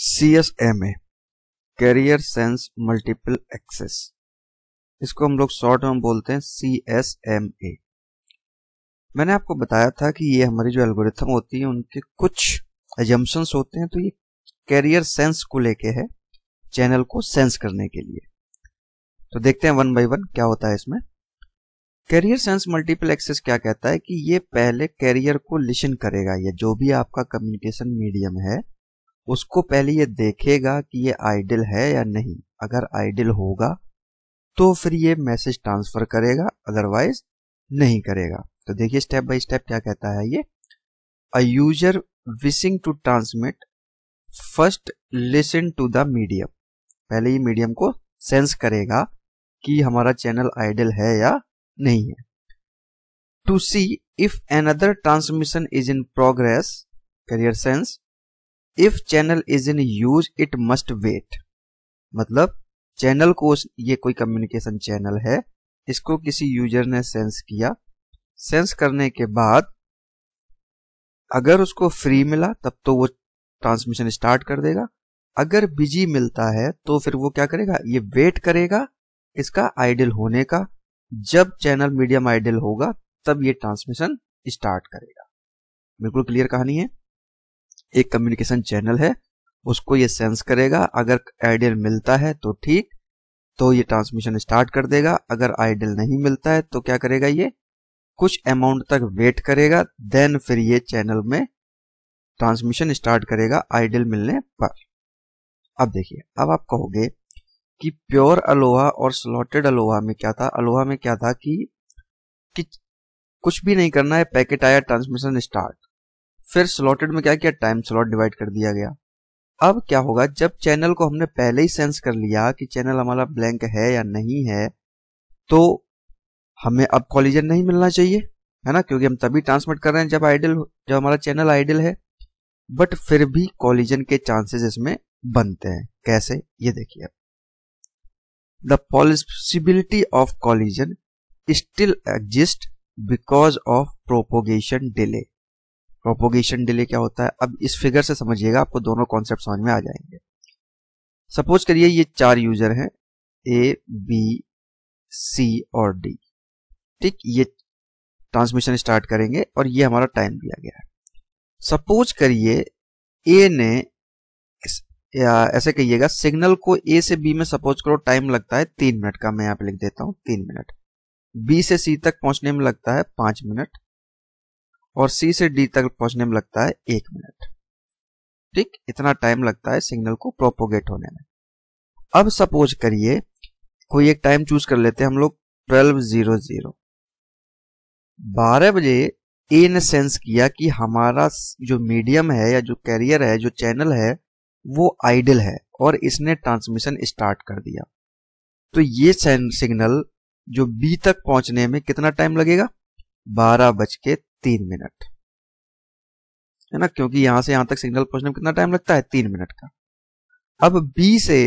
C S M A carrier sense multiple access इसको हम लोग शॉर्ट में बोलते हैं सी एस एम ए मैंने आपको बताया था कि ये हमारी जो एल्गोरिथम होती है उनके कुछ एजम्पन्स होते हैं तो ये कैरियर सेंस को लेके है चैनल को सेंस करने के लिए तो देखते हैं वन बाई वन क्या होता है इसमें कैरियर सेंस मल्टीपल एक्सेस क्या कहता है कि ये पहले कैरियर को लिसन करेगा या जो भी आपका कम्युनिकेशन मीडियम है उसको पहले ये देखेगा कि ये आइडल है या नहीं अगर आइडल होगा तो फिर ये मैसेज ट्रांसफर करेगा अदरवाइज नहीं करेगा तो देखिए स्टेप बाय स्टेप क्या कहता है ये a user wishing to transmit first listen to the medium पहले ही मीडियम को सेंस करेगा कि हमारा चैनल आइडल है या नहीं है to see if another transmission is in progress carrier sense if channel is in use it must wait मतलब चैनल को ये कोई कम्युनिकेशन चैनल है इसको किसी यूजर ने सेंस किया सेंस करने के बाद अगर उसको फ्री मिला तब तो वो ट्रांसमिशन स्टार्ट कर देगा अगर बिजी मिलता है तो फिर वो क्या करेगा ये वेट करेगा इसका आइडल होने का जब चैनल मीडियम आइडल होगा तब ये ट्रांसमिशन स्टार्ट करेगा बिल्कुल क्लियर कहानी है एक कम्युनिकेशन चैनल है उसको ये सेंस करेगा अगर आइडियल मिलता है तो ठीक तो ये ट्रांसमिशन स्टार्ट कर देगा अगर आइडियल नहीं मिलता है तो क्या करेगा ये कुछ अमाउंट तक वेट करेगा देन फिर ये चैनल में ट्रांसमिशन स्टार्ट करेगा आइडियल मिलने पर अब देखिए अब आप कहोगे कि प्योर अलोहा और स्लॉटेड अलोहा में क्या था अलोहा में क्या था कि, कि कुछ भी नहीं करना है पैकेट आया ट्रांसमिशन स्टार्ट फिर स्लॉटेड में क्या किया टाइम स्लॉट डिवाइड कर दिया गया अब क्या होगा जब चैनल को हमने पहले ही सेंस कर लिया कि चैनल हमारा ब्लैंक है या नहीं है तो हमें अब कॉलिजन नहीं मिलना चाहिए है ना क्योंकि हम तभी ट्रांसमिट कर रहे हैं जब आइडल जब हमारा चैनल आइडल है बट फिर भी कॉलिजन के चांसेस इसमें बनते हैं कैसे ये देखिए the possibility of collision still exist because of propagation delay propagation delay क्या होता है अब इस फिगर से समझिएगा आपको दोनों कॉन्सेप्ट समझ में आ जाएंगे सपोज करिए ये चार यूजर हैं ए बी सी और डी ठीक ये ट्रांसमिशन स्टार्ट करेंगे और ये हमारा टाइम दिया गया है सपोज करिए ए ने ऐसे कहिएगा सिग्नल को ए से बी में सपोज करो टाइम लगता है तीन मिनट का मैं यहां पे लिख देता हूं तीन मिनट बी से सी तक पहुंचने में लगता है पांच मिनट और सी से डी तक पहुंचने में लगता है एक मिनट ठीक इतना टाइम लगता है सिग्नल को प्रोपोगेट होने में अब सपोज करिए कोई एक टाइम चूज कर लेते हैं हम लोग ट्वेल्व जीरो जीरो बारह बजे ए ने सेंस किया कि हमारा जो मीडियम है या जो कैरियर है जो चैनल है वो आइडल है और इसने ट्रांसमिशन स्टार्ट कर दिया तो ये सिग्नल जो बी तक पहुंचने में कितना टाइम लगेगा बारह बज के तीन मिनट है ना क्योंकि यहां से यहां तक सिग्नल पहुंचने में कितना टाइम लगता है तीन मिनट का अब बी से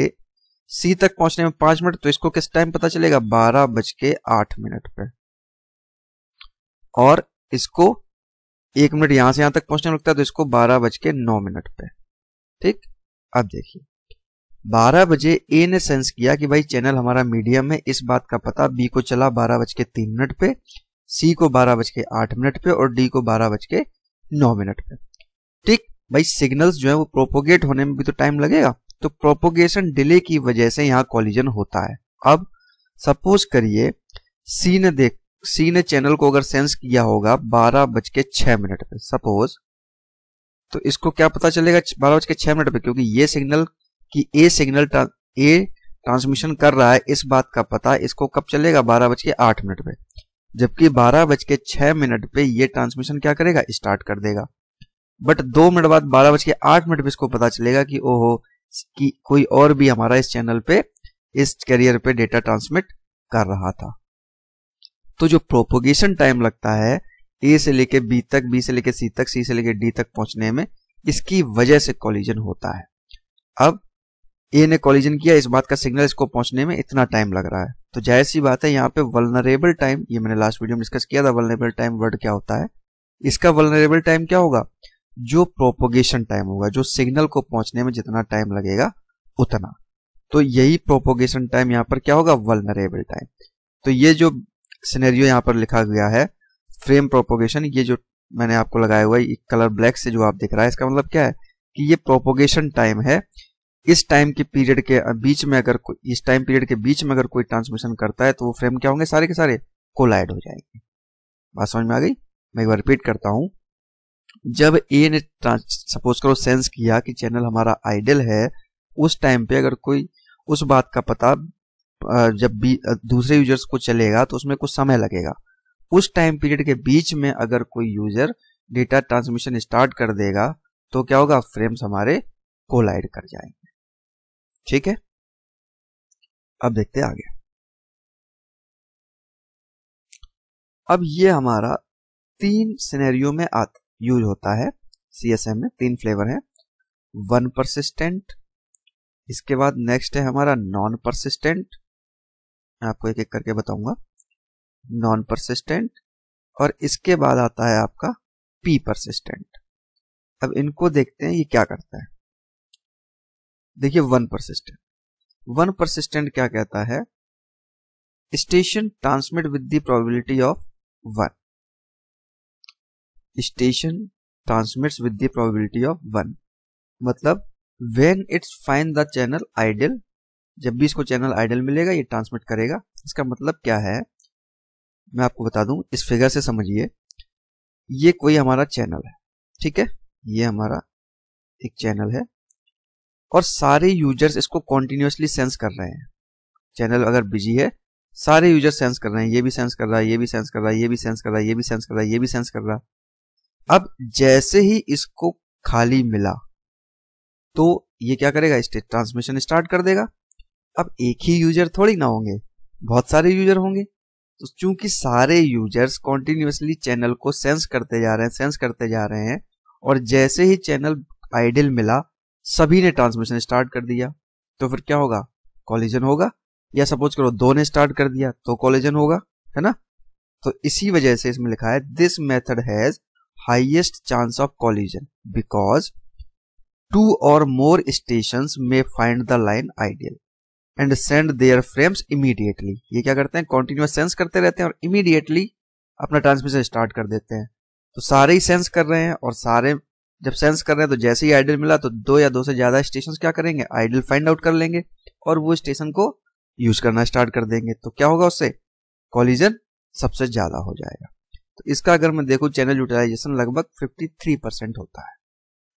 सी तक पहुंचने में पांच मिनट तो इसको किस टाइम पता चलेगा बारह बज के आठ मिनट पे और इसको एक मिनट यहां से यहां तक पहुंचने में लगता है तो इसको बारह बज के नौ मिनट पे ठीक अब देखिए बारह बजे ए ने सेंस किया कि भाई चैनल हमारा मीडियम है इस बात का पता बी को चला बारह बज के तीन मिनट पे सी को बारह बज के आठ मिनट पे और डी को बारह बज के नौ मिनट पे ठीक भाई सिग्नल्स जो है वो प्रोपोगेट होने में भी तो टाइम लगेगा तो प्रोपोगेशन डिले की वजह से यहाँ कॉलिजन होता है अब सपोज करिए सी ने देख सी ने चैनल को अगर सेंस किया होगा बारह बज के छह मिनट पे सपोज तो इसको क्या पता चलेगा बारह बज के छह मिनट पे क्योंकि ये सिग्नल कि ए सिग्नल ए ट्रांसमिशन कर रहा है इस बात का पता इसको कब चलेगा बारह बज के आठ मिनट पे जबकि बारह बज के छह मिनट पे ये ट्रांसमिशन क्या करेगा स्टार्ट कर देगा बट दो मिनट बाद बारह बज के आठ मिनट पे इसको पता चलेगा कि ओहो कि कोई और भी हमारा इस चैनल पे इस कैरियर पे डेटा ट्रांसमिट कर रहा था तो जो प्रोपोगेशन टाइम लगता है ए से लेके बी तक बी से लेके सी तक सी से लेके डी तक पहुंचने में इसकी वजह से कॉलिजन होता है अब ए ने कॉलिजन किया इस बात का सिग्नल इसको पहुंचने में इतना टाइम लग रहा है तो जाहिर सी बात है यहाँ पे वलनरेबल टाइम ये मैंने लास्ट वीडियो में डिस्कस किया था वलनरेबल टाइम वर्ड क्या होता है इसका वलनरेबल टाइम क्या होगा जो प्रोपोगेशन टाइम होगा जो सिग्नल को पहुंचने में जितना टाइम लगेगा उतना तो यही प्रोपोगेशन टाइम यहाँ पर क्या होगा वलनरेबल टाइम तो ये जो सिनेरियो यहाँ पर लिखा गया है फ्रेम प्रोपोगेशन ये जो मैंने आपको लगाया हुआ है कलर ब्लैक से जो आप देख रहा है इसका मतलब क्या है कि ये प्रोपोगेशन टाइम है इस टाइम के पीरियड के बीच में अगर इस टाइम पीरियड के बीच में अगर कोई ट्रांसमिशन करता है तो वो फ्रेम क्या होंगे सारे के सारे कोलाइड हो जाएंगे बात समझ में आ गई मैं एक बार रिपीट करता हूं जब ए ने सपोज करो सेंस किया कि चैनल हमारा आइडल है उस टाइम पे अगर कोई उस बात का पता जब भी दूसरे यूजर्स को चलेगा तो उसमें कुछ समय लगेगा उस टाइम पीरियड के बीच में अगर कोई यूजर डेटा ट्रांसमिशन स्टार्ट कर देगा तो क्या होगा फ्रेम्स हमारे कोलाइड कर जाएंगे ठीक है अब देखते हैं आगे अब ये हमारा तीन सिनेरियो में यूज होता है सीएसएम में तीन फ्लेवर है वन परसिस्टेंट इसके बाद नेक्स्ट है हमारा नॉन परसिस्टेंट मैं आपको एक एक करके बताऊंगा नॉन परसिस्टेंट और इसके बाद आता है आपका पी परसिस्टेंट अब इनको देखते हैं ये क्या करता है देखिए वन परसिस्टेंट वन परसिस्टेंट क्या कहता है station transmit with the probability of one station transmits with the probability of one मतलब when it's fine the channel idle जब भी इसको चैनल आइडल मिलेगा ये ट्रांसमिट करेगा इसका मतलब क्या है मैं आपको बता दूं इस फिगर से समझिए ये कोई हमारा चैनल है ठीक है ये हमारा एक चैनल है और सारे यूजर्स इसको कॉन्टिन्यूसली सेंस कर रहे हैं चैनल अगर बिजी है सारे यूजर सेंस कर रहे हैं ये भी सेंस कर रहा है ये भी सेंस कर रहा है ये भी सेंस कर रहा है ये भी सेंस कर रहा है ये भी सेंस कर रहा है अब जैसे ही इसको खाली मिला तो ये क्या करेगा ट्रांसमिशन स्टार्ट कर देगा अब एक ही यूजर थोड़ी ना होंगे बहुत सारे यूजर होंगे तो चूंकि सारे यूजर्स कॉन्टिन्यूसली चैनल को सेंस करते जा रहे हैं सेंस करते जा रहे हैं और जैसे ही चैनल आइडल मिला सभी ने ट्रांसमिशन स्टार्ट कर दिया तो फिर क्या होगा कॉलिजन होगा या सपोज करो दो ने स्टार्ट कर दिया तो कॉलिजन होगा है ना तो इसी वजह से इसमें लिखा है this method has highest chance of collision because two और मोर स्टेशन में find the line ideal and send their frames immediately ये क्या करते हैं कॉन्टिन्यूस सेंस करते रहते हैं और इमीडिएटली अपना ट्रांसमिशन स्टार्ट कर देते हैं तो सारे ही सेंस कर रहे हैं और सारे जब सेंस कर रहे हैं तो जैसे ही आइडल मिला तो दो या दो से ज्यादा स्टेशन क्या करेंगे आइडल फाइंड आउट कर लेंगे और वो स्टेशन को यूज करना स्टार्ट कर देंगे तो क्या होगा उससे कॉलिजन सबसे ज्यादा हो जाएगा तो इसका अगर मैं देखू चैनल यूटिलाइजेशन लगभग फिफ्टी परसेंट होता है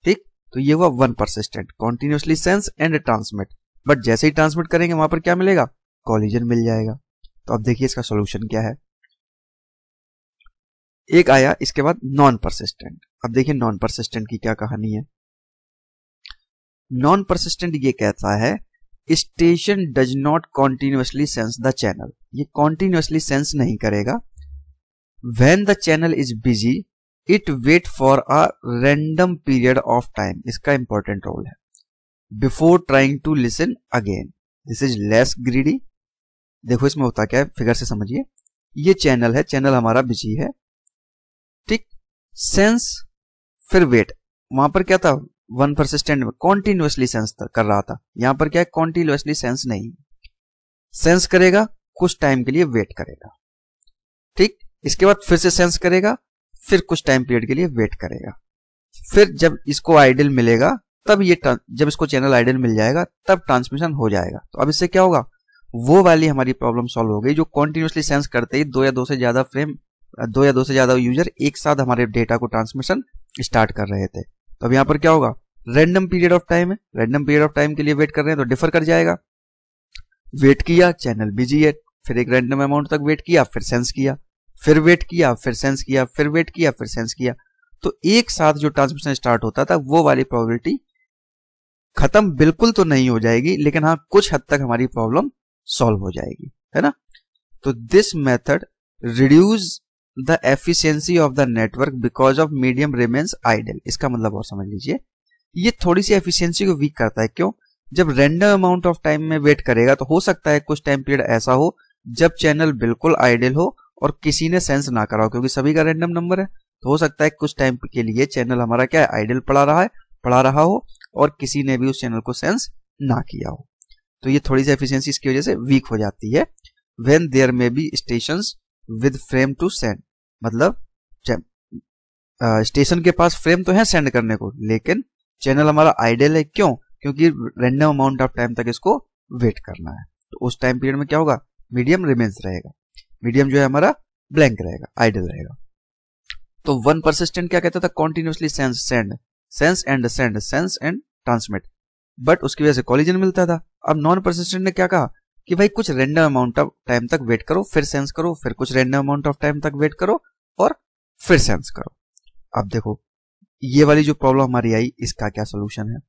ठीक तो ये हुआ one persistent continuously sense and transmit but जैसे ही ट्रांसमिट करेंगे वहां पर क्या मिलेगा कॉलिजन मिल जाएगा तो अब देखिए इसका सोल्यूशन क्या है एक आया इसके बाद नॉन परसिस्टेंट अब देखिए नॉन परसिस्टेंट की क्या कहानी है नॉन परसिस्टेंट ये कहता है station does not continuously sense the channel ये कॉन्टिन्यूसली सेंस नहीं करेगा when the channel is busy it wait for a random period of time इसका इंपॉर्टेंट रोल है before trying to listen again this is less greedy देखो इसमें होता क्या है फिगर से समझिए ये चैनल है चैनल हमारा बिजी है ठीक सेंस फिर वेट वहां पर क्या था वन परसिस्टेंट में कॉन्टिन्यूसली सेंस कर रहा था यहां पर क्या है कॉन्टिन्यूसली सेंस नहीं सेंस करेगा कुछ टाइम के लिए वेट करेगा ठीक इसके बाद फिर से सेंस करेगा फिर कुछ टाइम पीरियड के लिए वेट करेगा फिर जब इसको आइडल मिलेगा तब ये जब इसको चैनल आइडल मिल जाएगा तब ट्रांसमिशन हो जाएगा तो अब इससे क्या होगा वो वाली हमारी प्रॉब्लम सॉल्व हो गई जो कॉन्टिन्यूसली सेंस करते ही दो या दो से ज्यादा फ्रेम दो या दो से ज्यादा यूजर एक साथ हमारे डेटा को ट्रांसमिशन स्टार्ट कर रहे थे तो अब यहाँ पर क्या होगा रेंडम पीरियड ऑफ टाइम है रेंडम पीरियड ऑफ टाइम के लिए वेट कर रहे हैं तो डिफर कर जाएगा वेट किया चैनल बिजी है फिर एक रेंडम अमाउंट तक वेट किया फिर सेंस किया फिर वेट किया फिर सेंस किया फिर वेट किया फिर सेंस किया तो एक साथ जो ट्रांसमिशन स्टार्ट होता था वो वाली प्रॉबिलिटी खत्म बिल्कुल तो नहीं हो जाएगी लेकिन हाँ कुछ हद तक हमारी प्रॉब्लम सॉल्व हो जाएगी है ना तो this method reduce the efficiency of the network because of medium remains idle इसका मतलब और समझ लीजिए ये थोड़ी सी एफिशियंसी को वीक करता है क्यों जब रेंडम अमाउंट ऑफ टाइम में वेट करेगा तो हो सकता है कुछ टाइम पीरियड ऐसा हो जब चैनल बिल्कुल आइडल हो और किसी ने सेंस ना करा हो क्योंकि सभी का रेंडम नंबर है तो हो सकता है कुछ टाइम के लिए चैनल हमारा क्या है आइडल पड़ा रहा है पड़ा रहा हो और किसी ने भी उस चैनल को सेंस ना किया हो तो ये थोड़ी सी एफिशियंसी इसकी वजह से वीक हो जाती है when there may be station with frame to send मतलब स्टेशन के पास फ्रेम तो है सेंड करने को लेकिन चैनल हमारा आइडियल है क्यों क्योंकि रेंडम अमाउंट ऑफ टाइम तक इसको वेट करना है तो उस टाइम पीरियड में क्या होगा मीडियम रिमेन्स रहेगा मीडियम जो है हमारा ब्लैंक रहेगा आइडियल रहेगा तो वन परसिस्टेंट क्या कहता था continuously sense send sense and send sense and transmit but उसकी वजह से कॉलिजन मिलता था अब नॉन परसिस्टेंट ने क्या कहा कि भाई कुछ रेंडम अमाउंट ऑफ टाइम तक वेट करो फिर सेंस करो फिर कुछ रेंडम अमाउंट ऑफ टाइम तक वेट करो और फिर सेंस करो अब देखो ये वाली जो प्रॉब्लम हमारी आई इसका क्या सोल्यूशन है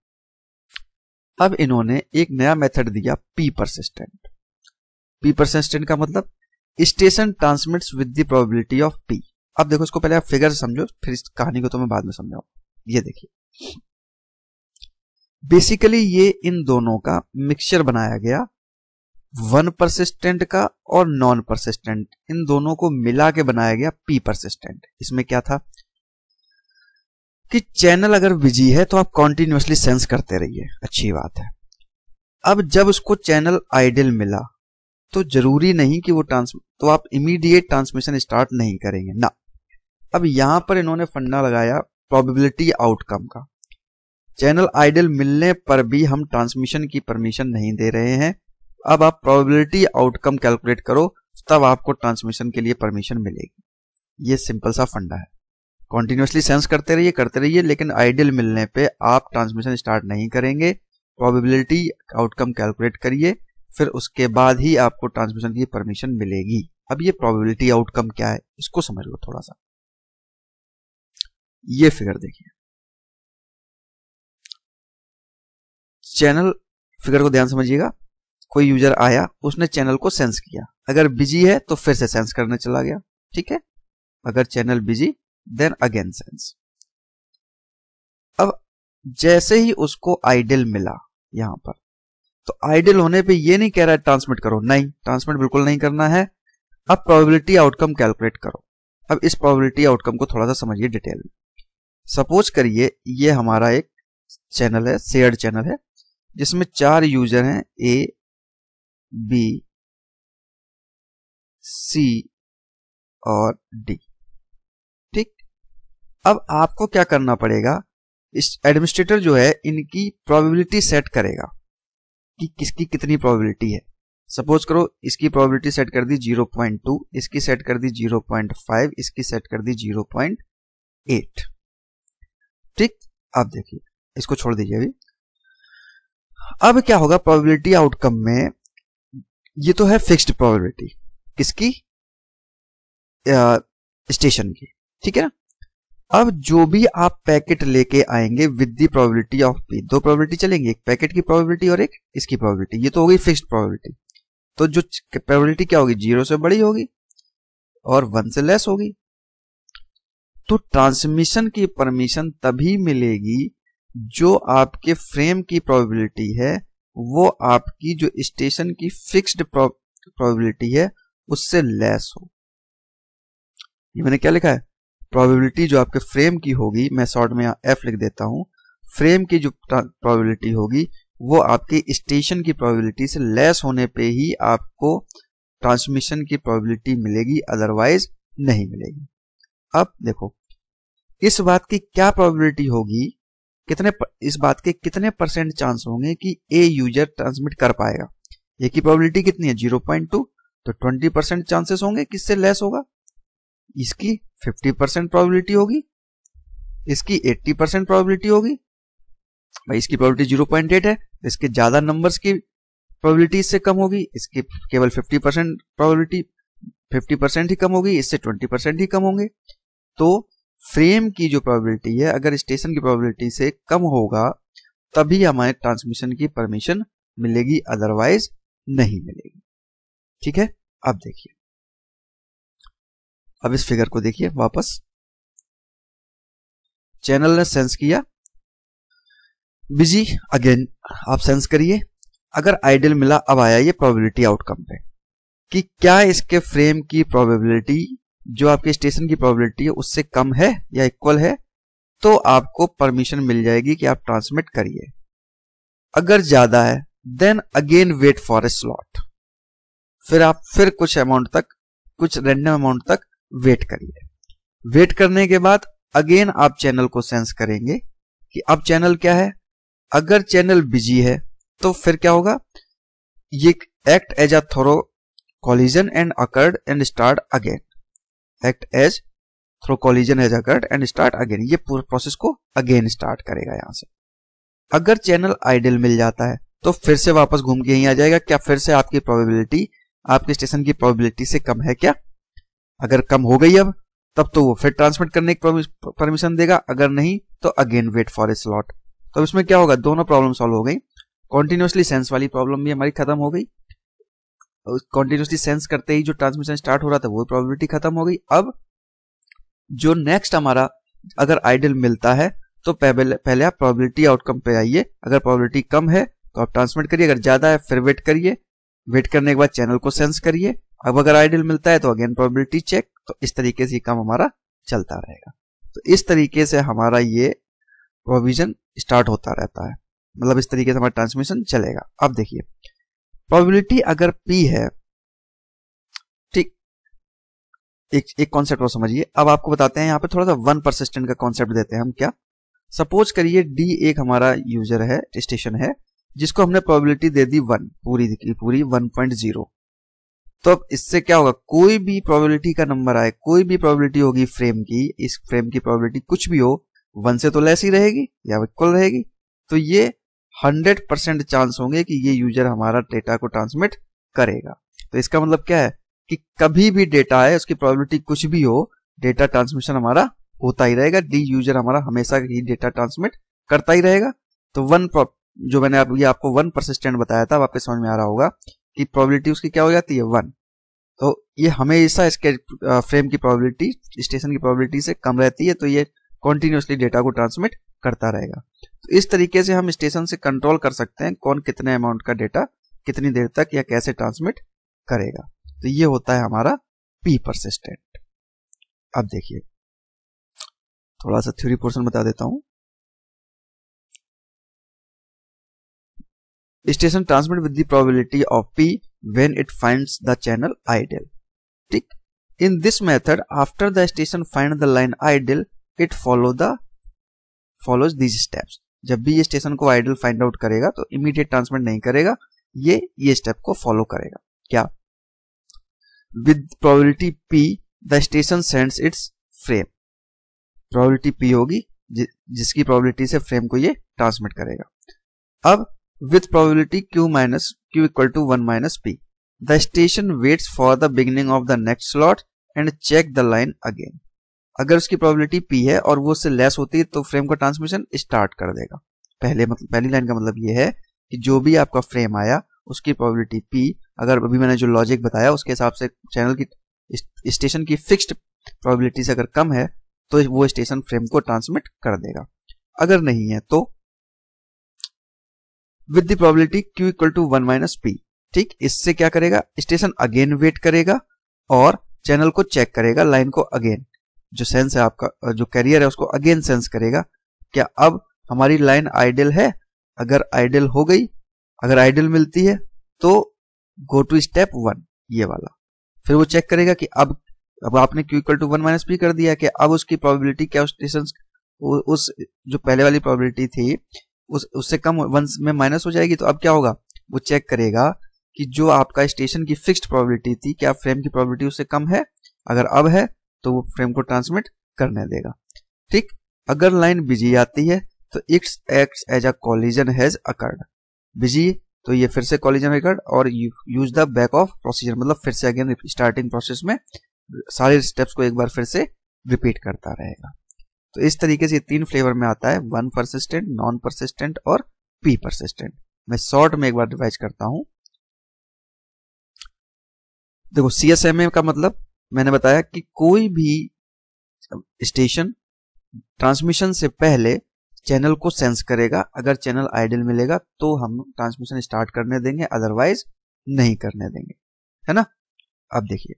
अब इन्होंने एक नया मेथड दिया पी परसिस्टेंट पी परसिस्टेंट का मतलब station transmit with the probability of P अब देखो इसको पहले आप फिगर समझो फिर इस कहानी को तो मैं बाद में समझाऊ ये देखिए बेसिकली ये इन दोनों का मिक्सचर बनाया गया वन परसिस्टेंट का और नॉन परसिस्टेंट इन दोनों को मिला के बनाया गया पी परसिस्टेंट इसमें क्या था कि चैनल अगर बिजी है तो आप कॉन्टिन्यूसली सेंस करते रहिए अच्छी बात है अब जब उसको चैनल आइडल मिला तो जरूरी नहीं कि वो ट्रांस तो आप इमीडिएट ट्रांसमिशन स्टार्ट नहीं करेंगे ना अब यहां पर इन्होंने फंडा लगाया प्रोबेबिलिटी आउटकम का चैनल आइडल मिलने पर भी हम ट्रांसमिशन की परमिशन नहीं दे रहे हैं अब आप प्रोबेबिलिटी आउटकम कैलकुलेट करो तब आपको ट्रांसमिशन के लिए परमिशन मिलेगी ये सिंपल सा फंडा है कॉन्टिन्यूसली सेंस करते रहिए करते रहिए लेकिन आइडियल मिलने पे आप ट्रांसमिशन स्टार्ट नहीं करेंगे प्रोबेबिलिटी आउटकम कैलकुलेट करिए फिर उसके बाद ही आपको ट्रांसमिशन की परमिशन मिलेगी अब ये प्रोबेबिलिटी आउटकम क्या है इसको समझ लो थोड़ा सा ये फिगर देखिए चैनल फिगर को ध्यान समझिएगा कोई यूजर आया उसने चैनल को सेंस किया अगर बिजी है तो फिर से सेंस करने चला गया ठीक है अगर channel busy then again sense अब जैसे ही उसको आइडल मिला यहां पर तो आइडल होने पे ये नहीं कह रहा है ट्रांसमिट करो नहीं ट्रांसमिट बिल्कुल नहीं करना है अब प्रोबेबिलिटी आउटकम कैलकुलेट करो अब इस प्रोबेबिलिटी आउटकम को थोड़ा सा समझिए डिटेल में सपोज करिए ये हमारा एक चैनल है शेयर्ड चैनल है जिसमें चार यूजर हैं ए बी सी और डी ठीक अब आपको क्या करना पड़ेगा इस एडमिनिस्ट्रेटर जो है इनकी प्रोबेबिलिटी सेट करेगा कि किसकी कितनी प्रोबेबिलिटी है सपोज करो इसकी प्रोबेबिलिटी सेट कर दी 0.2 इसकी सेट कर दी 0.5 इसकी सेट कर दी 0.8 ठीक अब देखिए इसको छोड़ दीजिए अभी अब क्या होगा प्रोबेबिलिटी आउटकम में ये तो है फिक्स्ड प्रोबेबिलिटी किसकी स्टेशन की ठीक है ना अब जो भी आप पैकेट लेके आएंगे with the probability of P दो प्रोबेबिलिटी चलेंगे एक पैकेट की प्रोबेबिलिटी और एक इसकी प्रोबेबिलिटी ये तो होगी फिक्स्ड प्रोबेबिलिटी तो जो प्रोबेबिलिटी क्या होगी जीरो से बड़ी होगी और वन से लेस होगी तो ट्रांसमिशन की परमिशन तभी मिलेगी जो आपके फ्रेम की प्रोबेबिलिटी है वो आपकी जो स्टेशन की फिक्स्ड प्रोबेबिलिटी है उससे लेस हो ये मैंने क्या लिखा है प्रोबेबिलिटी जो आपके फ्रेम की होगी मैं शॉर्ट में एफ लिख देता हूं फ्रेम की जो प्रोबेबिलिटी होगी वो आपके स्टेशन की प्रोबेबिलिटी से लेस होने पे ही आपको ट्रांसमिशन की प्रोबेबिलिटी मिलेगी अदरवाइज नहीं मिलेगी अब देखो इस बात की क्या प्रोबेबिलिटी होगी कितने इस बात के कितने परसेंट चांस होंगे कि ए यूजर ट्रांसमिट कर पाएगा ए की प्रोबेबिलिटी कितनी है जीरो पॉइंट टू तो ट्वेंटी परसेंट चांसेस होंगे किससे लेस होगा इसकी फिफ्टी परसेंट प्रॉबिलिटी होगी इसकी एट्टी परसेंट प्रॉबिलिटी होगी भाई इसकी प्रॉबिलिटी जीरो पॉइंट एट है इसके ज्यादा नंबर की प्रॉबिलिटी इससे कम होगी इसकी केवल fifty percent probability fifty percent ही कम होगी इससे ट्वेंटी परसेंट ही कम होंगे तो फ्रेम की जो प्रोबेबिलिटी है अगर स्टेशन की प्रोबेबिलिटी से कम होगा तभी हमें ट्रांसमिशन की परमिशन मिलेगी अदरवाइज नहीं मिलेगी ठीक है अब देखिए अब इस फिगर को देखिए वापस चैनल ने सेंस किया बिजी अगेन आप सेंस करिए अगर आइडियल मिला अब आया ये प्रोबेबिलिटी आउटकम पे कि क्या इसके फ्रेम की प्रोबेबिलिटी जो आपके स्टेशन की प्रोबेबिलिटी है उससे कम है या इक्वल है तो आपको परमिशन मिल जाएगी कि आप ट्रांसमिट करिए अगर ज्यादा है then again wait for a slot फिर आप फिर कुछ अमाउंट तक कुछ रेंडम अमाउंट तक वेट करिए वेट करने के बाद अगेन आप चैनल को सेंस करेंगे कि अब चैनल क्या है अगर चैनल बिजी है तो फिर क्या होगा ये act as a though collision and occurred and start again act as though collision as occurred and start again ये पूरे प्रोसेस को अगेन स्टार्ट करेगा यहां से अगर चैनल आइडियल मिल जाता है तो फिर से वापस घूम के यहीं आ जाएगा क्या फिर से आपकी प्रोबेबिलिटी आपके स्टेशन की प्रोबेबिलिटी से कम है क्या अगर कम हो गई अब तब तो वो फिर ट्रांसमिट करने की परमिशन देगा अगर नहीं तो again wait for a slot तो इसमें क्या होगा दोनों प्रॉब्लम सॉल्व हो गई कॉन्टिन्यूसली सेंस वाली प्रॉब्लम भी हमारी खत्म हो गई कॉन्टिन्यूसली सेंस करते ही जो ट्रांसमिशन स्टार्ट हो रहा था वो प्रॉबिलिटी खत्म हो गई अब जो नेक्स्ट हमारा अगर आइडल मिलता है तो पहले पहले आप प्रोबेबिलिटी आउटकम पे आइए अगर प्रोबेबिलिटी कम है तो आप ट्रांसमिट करिए अगर ज्यादा है फिर वेट करिए वेट करने के बाद चैनल को सेंस करिए अब अगर आइडल मिलता है तो अगेन प्रोबेबिलिटी चेक तो इस तरीके से ये काम हमारा चलता रहेगा तो इस तरीके से हमारा ये प्रोविजन स्टार्ट होता रहता है मतलब इस तरीके से हमारा ट्रांसमिशन चलेगा अब देखिए प्रोबेबिलिटी अगर पी है ठीक एक एक कॉन्सेप्ट और समझिए अब आपको बताते हैं यहां पे थोड़ा सा वन परसिस्टेंट का कॉन्सेप्ट देते हैं हम क्या सपोज करिए डी एक हमारा यूजर है स्टेशन है जिसको हमने प्रोबेबिलिटी दे दी वन पूरी की पूरी वन पॉइंट जीरो तो अब इससे क्या होगा कोई भी प्रोबेबिलिटी का नंबर आए कोई भी प्रोबेबिलिटी होगी फ्रेम की इस फ्रेम की प्रोबेबिलिटी कुछ भी हो वन से तो लेस ही रहेगी या इक्वल रहेगी तो ये हंड्रेड परसेंट चांस होंगे कि ये यूजर हमारा डेटा को ट्रांसमिट करेगा तो इसका मतलब क्या है कि कभी भी डेटा है उसकी प्रोबेबिलिटी कुछ भी हो डेटा ट्रांसमिशन हमारा होता ही रहेगा डी यूजर हमारा हमेशा ही डेटा ट्रांसमिट करता ही रहेगा तो वन जो मैंने आप ये आपको वन परसिस्टेंट बताया था आपके समझ में आ रहा होगा कि प्रोबेबिलिटी उसकी क्या हो जाती है वन तो ये हमेशा इसके फ्रेम की प्रोबेबिलिटी स्टेशन की प्रोबेबिलिटी से कम रहती है तो ये कॉन्टिन्यूसली डेटा को ट्रांसमिट करता रहेगा तो इस तरीके से हम स्टेशन से कंट्रोल कर सकते हैं कौन कितने अमाउंट का डेटा कितनी देर तक या कैसे ट्रांसमिट करेगा तो ये होता है हमारा पी परसिस्टेंट अब देखिए थोड़ा सा थ्योरी पोर्शन बता देता हूं station transmit with the probability of P when it finds the channel idle. ठीक in this method after the station find the line idle, it follow the follows these steps जब भी ये station को idol find out करेगा तो immediate transmit नहीं करेगा ये ये स्टेप को फॉलो करेगा क्या with probability P the station sends its frame probability P होगी जि, जिसकी प्रोबेबिलिटी से फ्रेम को ये ट्रांसमिट करेगा अब with probability Q minus Q equal to one minus P the station waits for the beginning of the next slot and check the line again अगर उसकी प्रोबेबिलिटी पी है और वो उससे लेस होती है तो फ्रेम का ट्रांसमिशन स्टार्ट कर देगा पहले मतलब पहली लाइन का मतलब ये है कि जो भी आपका फ्रेम आया उसकी प्रोबेबिलिटी पी अगर अभी मैंने जो लॉजिक बताया उसके हिसाब से चैनल की स्टेशन की फिक्स्ड प्रोबेबिलिटी से अगर कम है तो वो स्टेशन फ्रेम को ट्रांसमिट कर देगा अगर नहीं है तो with the probability Q equal to one minus P ठीक इससे क्या करेगा स्टेशन अगेन वेट करेगा और चैनल को चेक करेगा लाइन को अगेन जो सेंस है आपका जो कैरियर है उसको अगेन सेंस करेगा क्या अब हमारी लाइन आइडियल है अगर आइडियल हो गई अगर आइडियल मिलती है तो गो टू स्टेप वन ये वाला फिर वो चेक करेगा कि अब अब आपने Q equal to one minus P कर दिया कि अब उसकी प्रोबेबिलिटी क्या उस डिस्टेंस उस जो पहले वाली प्रोबेबिलिटी थी उस उससे कम वन में माइनस हो जाएगी तो अब क्या होगा वो चेक करेगा कि जो आपका स्टेशन की फिक्स्ड प्रोबेबिलिटी थी क्या फ्रेम की प्रोबेबिलिटी उससे कम है अगर अब है तो वो फ्रेम को ट्रांसमिट करने देगा ठीक अगर लाइन बिजी आती है तो its act as a collision has occurred busy तो ये फिर से कॉलिजन रिकॉर्ड और use the back off procedure मतलब फिर से अगेन स्टार्टिंग प्रोसेस में सारे स्टेप्स को एक बार फिर से रिपीट करता रहेगा तो इस तरीके से तीन फ्लेवर में आता है वन परसिस्टेंट नॉन परसिस्टेंट और पी परसिस्टेंट मैं शॉर्ट में एक बार रिवाइज करता हूं देखो सीएसएमए का मतलब मैंने बताया कि कोई भी स्टेशन ट्रांसमिशन से पहले चैनल को सेंस करेगा अगर चैनल आइडल मिलेगा तो हम ट्रांसमिशन स्टार्ट करने देंगे अदरवाइज नहीं करने देंगे है ना अब देखिए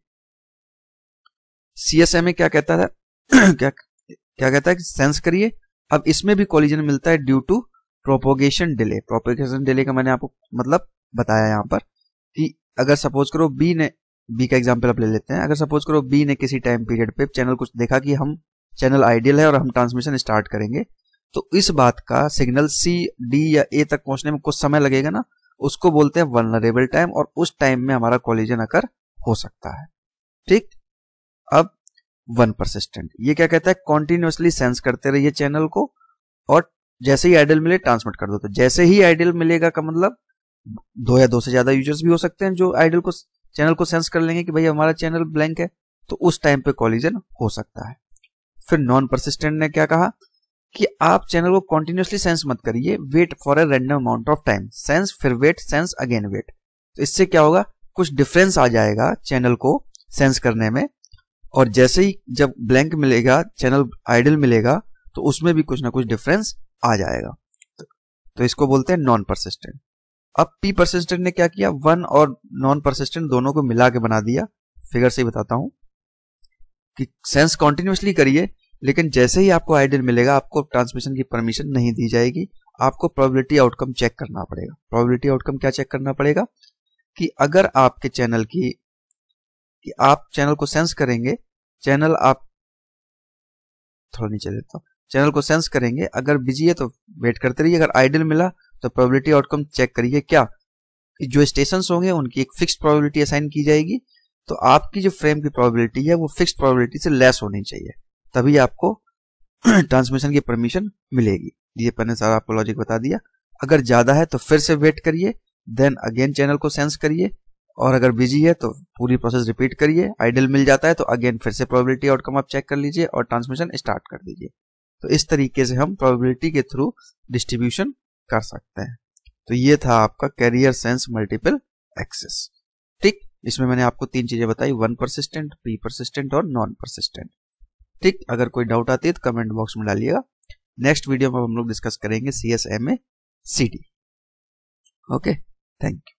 सीएसएमए क्या कहता है क्या क्या कहता है कि सेंस करिए अब इसमें भी कॉलिजन मिलता है due to propagation delay propagation delay का मैंने आपको मतलब बताया यहां पर कि अगर सपोज करो बी ने बी का एग्जाम्पल आप ले लेते हैं अगर सपोज करो बी ने किसी टाइम पीरियड पे चैनल कुछ देखा कि हम चैनल आइडियल है और हम ट्रांसमिशन स्टार्ट करेंगे तो इस बात का सिग्नल सी डी या ए तक पहुंचने में कुछ समय लगेगा ना उसको बोलते हैं वनरेबल टाइम और उस टाइम में हमारा कॉलिजन आकर हो सकता है ठीक अब वन परसिस्टेंट ये क्या कहता है कॉन्टिन्यूसली सेंस करते रहिए चैनल को और जैसे ही आइडियल मिले ट्रांसमिट कर दो तो जैसे ही आइडियल मिलेगा का मतलब दो या दो से ज्यादा यूजर्स भी हो सकते हैं जो आइडियल को चैनल को सेंस कर लेंगे कि भाई हमारा चैनल ब्लैंक है तो उस टाइम पे कॉलिजन हो सकता है फिर नॉन परसिस्टेंट ने क्या कहा कि आप चैनल को कॉन्टिन्यूसली सेंस मत करिए wait for a random amount of time sense फिर वेट सेंस अगेन वेट तो इससे क्या होगा कुछ डिफरेंस आ जाएगा चैनल को सेंस करने में और जैसे ही जब ब्लैंक मिलेगा चैनल आइडल मिलेगा तो उसमें भी कुछ ना कुछ डिफरेंस आ जाएगा तो इसको बोलते हैं नॉन परसिस्टेंट अब पी परसिस्टेंट ने क्या किया वन और नॉन परसिस्टेंट दोनों को मिला के बना दिया फिगर से ही बताता हूं कि सेंस कॉन्टिन्यूसली करिए लेकिन जैसे ही आपको आइडियल मिलेगा आपको ट्रांसमिशन की परमिशन नहीं दी जाएगी आपको प्रोबेबिलिटी आउटकम चेक करना पड़ेगा प्रोबेबिलिटी आउटकम क्या चेक करना पड़ेगा कि अगर आपके चैनल की कि आप चैनल को सेंस करेंगे चैनल आप थोड़ा नीचे देता हूं चैनल को सेंस करेंगे अगर बिजी है तो वेट करते रहिए अगर आइडियल मिला तो प्रोबेबिलिटी आउटकम चेक करिए क्या जो स्टेशन होंगे उनकी एक फिक्स प्रोबेबिलिटी असाइन की जाएगी तो आपकी जो फ्रेम की प्रोबेबिलिटी है वो फिक्स प्रोबेबिलिटी से लेस होनी चाहिए तभी आपको ट्रांसमिशन की परमिशन मिलेगी ये पहले सारा आपको लॉजिक बता दिया अगर ज्यादा है तो फिर से वेट करिए देन अगेन चैनल को सेंस करिए और अगर बिजी है तो पूरी प्रोसेस रिपीट करिए आइडल मिल जाता है तो अगेन फिर से प्रोबेबिलिटी आउटकम आप चेक कर लीजिए और ट्रांसमिशन स्टार्ट कर दीजिए तो इस तरीके से हम प्रोबेबिलिटी के थ्रू डिस्ट्रीब्यूशन कर सकते हैं तो ये था आपका कैरियर सेंस मल्टीपल एक्सेस ठीक इसमें मैंने आपको तीन चीजें बताई वन परसिस्टेंट प्री परसिस्टेंट और नॉन परसिस्टेंट ठीक अगर कोई डाउट आती है तो कमेंट बॉक्स में डालिएगा नेक्स्ट वीडियो में हम लोग डिस्कस करेंगे C S M A C D okay thank you